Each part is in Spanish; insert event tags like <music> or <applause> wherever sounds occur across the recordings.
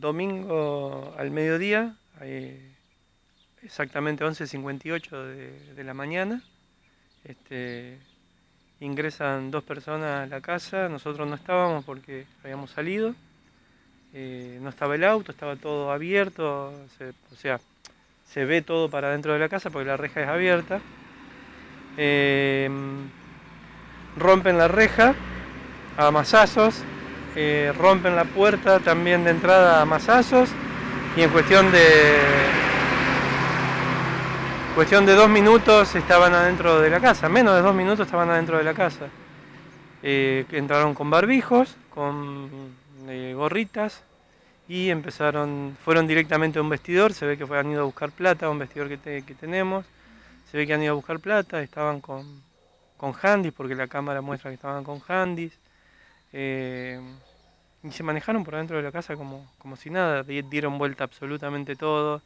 domingo al mediodía, eh, exactamente 11.58 de, de la mañana, este, ingresan dos personas a la casa, nosotros no estábamos porque habíamos salido, eh, no estaba el auto, estaba todo abierto, o sea, se ve todo para dentro de la casa porque la reja es abierta. Eh, rompen la reja a masazos, eh, rompen la puerta también de entrada a masazos y en cuestión de cuestión de dos minutos estaban adentro de la casa, menos de dos minutos estaban adentro de la casa. Eh, entraron con barbijos, con eh, gorritas y empezaron, fueron directamente a un vestidor, se ve que fue, han ido a buscar plata, un vestidor que, tenemos, se ve que han ido a buscar plata, estaban con, con handys, porque la cámara muestra que estaban con handys y se manejaron por dentro de la casa como, como si nada, dieron vuelta absolutamente todo,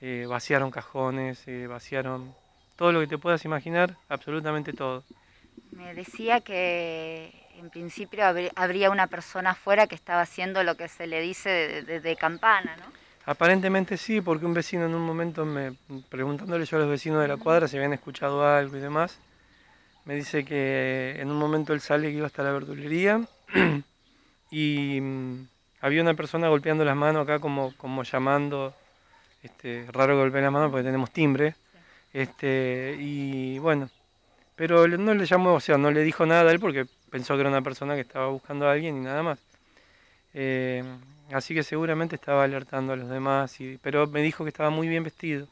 eh, vaciaron cajones, eh, vaciaron todo lo que te puedas imaginar, absolutamente todo. Me decía que en principio habría una persona afuera que estaba haciendo lo que se le dice de, campana, ¿no? Aparentemente sí, porque un vecino en un momento preguntándole yo a los vecinos de la cuadra si habían escuchado algo y demás, me dice que en un momento él sale que iba hasta la verdulería <clears throat> y mm, había una persona golpeando las manos acá como, como llamando, este, raro golpear las manos porque tenemos timbre, este, y bueno, pero no le llamó, o sea, no le dijo nada a él porque pensó que era una persona que estaba buscando a alguien y nada más. Eh, así que seguramente estaba alertando a los demás, pero me dijo que estaba muy bien vestido,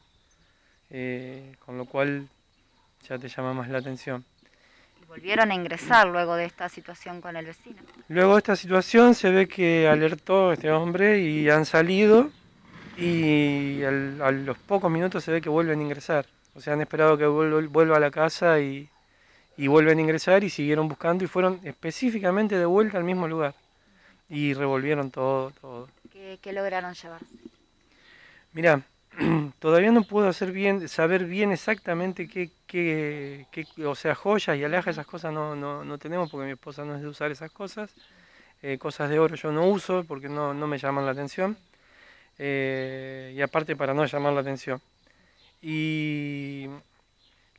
eh, con lo cual ya te llama más la atención volvieron a ingresar luego de esta situación con el vecino. Luego de esta situación se ve que alertó este hombre y han salido y a los pocos minutos se ve que vuelven a ingresar. O sea, han esperado que vuelva a la casa y, vuelven a ingresar y siguieron buscando y fueron específicamente de vuelta al mismo lugar. Y revolvieron todo, todo. ¿Qué, qué lograron llevar? Mirá, <clears throat> todavía no puedo hacer bien, saber bien exactamente qué, qué, o sea, joyas y alhajas, esas cosas no, no, tenemos porque mi esposa no es de usar esas cosas. Eh, cosas de oro yo no uso porque no, no me llaman la atención. Eh, y aparte para no llamar la atención. Y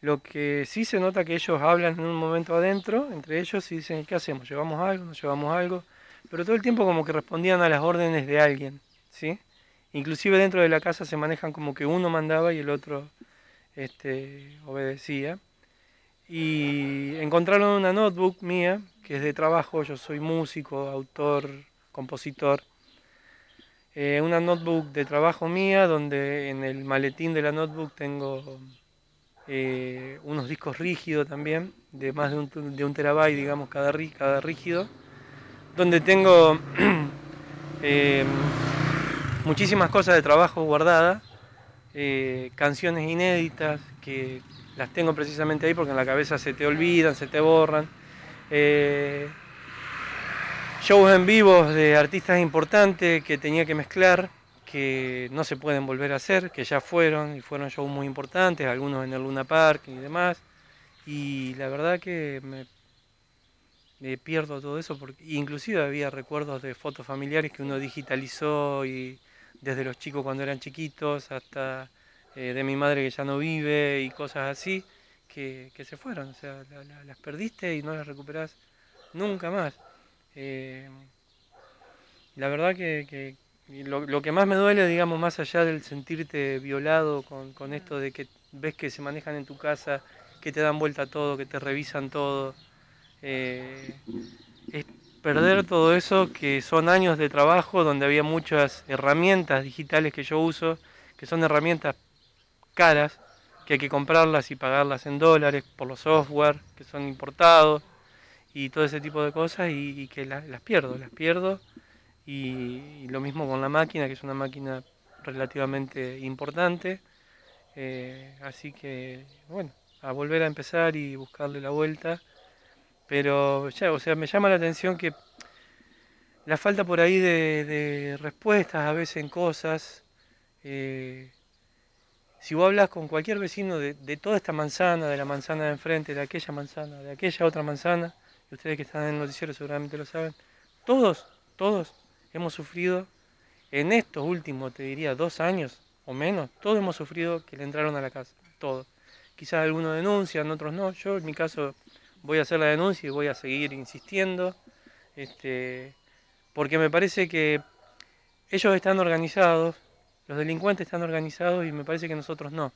lo que sí se nota que ellos hablan en un momento adentro, entre ellos, y dicen, ¿qué hacemos? ¿Llevamos algo? ¿No llevamos algo? Pero todo el tiempo como que respondían a las órdenes de alguien, ¿sí? Inclusive dentro de la casa se manejan como que uno mandaba y el otro este, obedecía. Y encontraron una notebook mía, que es de trabajo, yo soy músico, autor, compositor. Eh, una notebook de trabajo mía, donde en el maletín de la notebook tengo eh, unos discos rígidos también, de más de un, terabyte, digamos, cada, cada rígido, donde tengo <clears throat> eh, muchísimas cosas de trabajo guardadas, eh, canciones inéditas que las tengo precisamente ahí porque en la cabeza se te olvidan, se te borran. Eh, shows en vivos de artistas importantes que tenía que mezclar, que no se pueden volver a hacer, que ya fueron y fueron shows muy importantes, algunos en el Luna Park y demás. Y la verdad que me, me pierdo todo eso, porque inclusive había recuerdos de fotos familiares que uno digitalizó y desde los chicos cuando eran chiquitos hasta eh, de mi madre que ya no vive y cosas así que, se fueron, o sea, las perdiste y no las recuperás nunca más. Eh, la verdad que, lo, que más me duele, digamos, más allá del sentirte violado con, con esto de que ves que se manejan en tu casa, que te dan vuelta todo, que te revisan todo, eh, perder todo eso que son años de trabajo donde había muchas herramientas digitales que yo uso, que son herramientas caras, que hay que comprarlas y pagarlas en dólares por los software que son importados y todo ese tipo de cosas y, que las pierdo, las pierdo y, lo mismo con la máquina, que es una máquina relativamente importante. Eh, así que, bueno, a volver a empezar y buscarle la vuelta. Pero ya, o sea, me llama la atención que la falta por ahí de, respuestas a veces en cosas. Eh, si vos hablas con cualquier vecino de, de, toda esta manzana, de la manzana de enfrente, de aquella manzana, de aquella otra manzana, y ustedes que están en el noticiero seguramente lo saben, todos, todos hemos sufrido en estos últimos, te diría, dos años o menos, todos hemos sufrido que le entraron a la casa, todos. Quizás algunos denuncian, otros no, yo en mi caso voy a hacer la denuncia y voy a seguir insistiendo, este, porque me parece que ellos están organizados, los delincuentes están organizados y me parece que nosotros no.